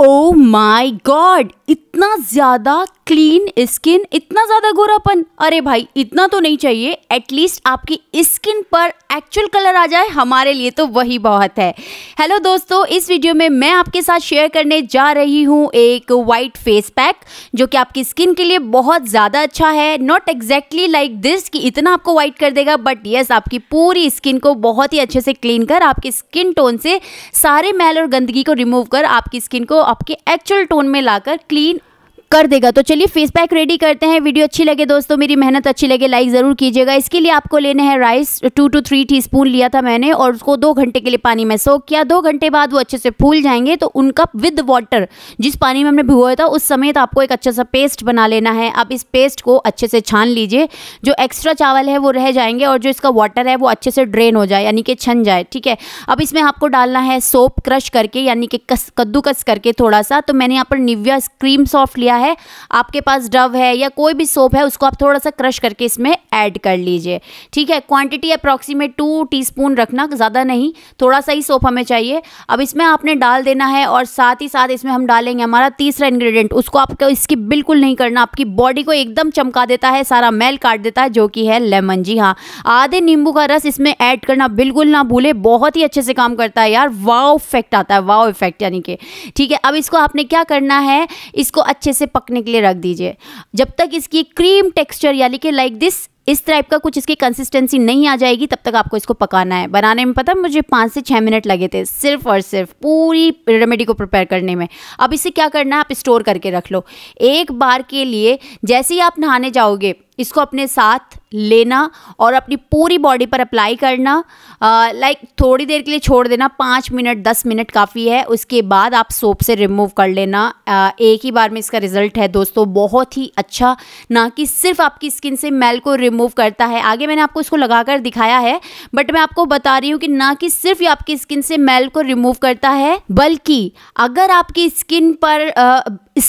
Oh my god, it's इतना ज़्यादा clean skin इतना ज़्यादा गोरापन अरे भाई इतना तो नहीं चाहिए एटलीस्ट आपकी स्किन पर एक्चुअल कलर आ जाए हमारे लिए तो वही बहुत है हेलो दोस्तों इस वीडियो में मैं आपके साथ शेयर करने जा रही हूँ एक वाइट फेस पैक जो कि आपकी स्किन के लिए बहुत ज़्यादा अच्छा है नॉट एग्जैक्टली लाइक दिस कि इतना आपको वाइट कर देगा बट येस आपकी पूरी स्किन को बहुत ही अच्छे से क्लीन कर आपकी स्किन टोन से सारे मैल और गंदगी को रिमूव कर आपकी स्किन को आपके एक्चुअल टोन में लाकर क्लीन कर देगा तो चलिए फेस पैक रेडी करते हैं वीडियो अच्छी लगे दोस्तों मेरी मेहनत अच्छी लगे लाइक ज़रूर कीजिएगा इसके लिए आपको लेने हैं rice two to three teaspoon लिया था मैंने और उसको दो घंटे के लिए पानी में सोख किया दो घंटे बाद वो अच्छे से फूल जाएंगे तो उनका विद वाटर जिस पानी में हमने भिगोया था उस समय तो आपको एक अच्छा सा पेस्ट बना लेना है आप इस पेस्ट को अच्छे से छान लीजिए जो एक्स्ट्रा चावल है वो रह जाएंगे और जो इसका वाटर है वो अच्छे से ड्रेन हो जाए यानी कि छन जाए ठीक है अब इसमें आपको डालना है सोप क्रश करके यानी कि कद्दूकस करके थोड़ा सा तो मैंने यहाँ पर निविया क्रीम सॉफ्ट लिया है आपके पास डव है या कोई भी सोप है उसको आप थोड़ा सा क्रश करके इसमें ऐड कर लीजिए ठीक है क्वांटिटी अप्रॉक्सीमेट टू स्पून रखना ज़्यादा नहीं थोड़ा सा ही सोप हमें चाहिए अब इसमें आपने डाल देना है और साथ ही साथ इसमें हम डालेंगे हमारा तीसरा इन्ग्रीडियंट उसको आपको इसकी बिल्कुल नहीं करना आपकी बॉडी को एकदम चमका देता है सारा मेल काट देता है जो कि है लेमन जी हाँ आधे नींबू का रस इसमें ऐड करना बिल्कुल ना भूले बहुत ही अच्छे से काम करता है यार वाव इफेक्ट आता है वाव इफेक्ट यानी कि ठीक है अब इसको आपने क्या करना है इसको अच्छे से पकने के लिए रख दीजिए जब तक इसकी क्रीम टेक्सचर यानी कि लाइक दिस इस टाइप का कुछ इसकी कंसिस्टेंसी नहीं आ जाएगी तब तक आपको इसको पकाना है बनाने में पता मुझे पाँच से छः मिनट लगे थे सिर्फ और सिर्फ पूरी रेमेडी को प्रिपेयर करने में अब इसे क्या करना है आप स्टोर करके रख लो एक बार के लिए जैसे ही आप नहाने जाओगे इसको अपने साथ लेना और अपनी पूरी बॉडी पर अप्लाई करना लाइक थोड़ी देर के लिए छोड़ देना पाँच मिनट दस मिनट काफ़ी है उसके बाद आप सोप से रिमूव कर लेना आ, एक ही बार में इसका रिज़ल्ट है दोस्तों बहुत ही अच्छा ना कि सिर्फ आपकी स्किन से मैल को रिमूव करता है आगे मैंने आपको इसको लगा कर दिखाया है बट मैं आपको बता रही हूँ कि ना कि सिर्फ आपकी स्किन से मैल को रिमूव करता है बल्कि अगर आपकी स्किन पर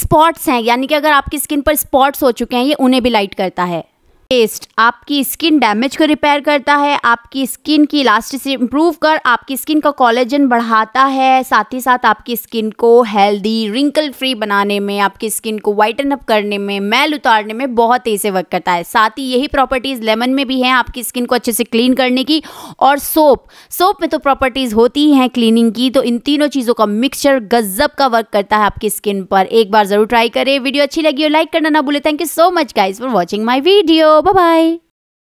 स्पॉट्स हैं यानी कि अगर आपकी स्किन पर स्पॉट्स हो चुके हैं ये उन्हें भी लाइट करता है पेस्ट आपकी स्किन डैमेज को रिपेयर करता है आपकी स्किन की इलास्टिसिटी इंप्रूव कर आपकी स्किन का कॉलेजन बढ़ाता है साथ ही साथ आपकी स्किन को हेल्दी रिंकल फ्री बनाने में आपकी स्किन को वाइटन अप करने में मैल उतारने में बहुत तेज से वर्क करता है साथ ही यही प्रॉपर्टीज़ लेमन में भी हैं आपकी स्किन को अच्छे से क्लीन करने की और सोप सोप में तो प्रॉपर्टीज़ होती हैं क्लीनिंग की तो इन तीनों चीज़ों का मिक्सचर गजब का वर्क करता है आपकी स्किन पर एक बार ज़रूर ट्राई करें वीडियो अच्छी लगी हो लाइक करना ना भूलें thank you so much guys for watching my video Bye bye.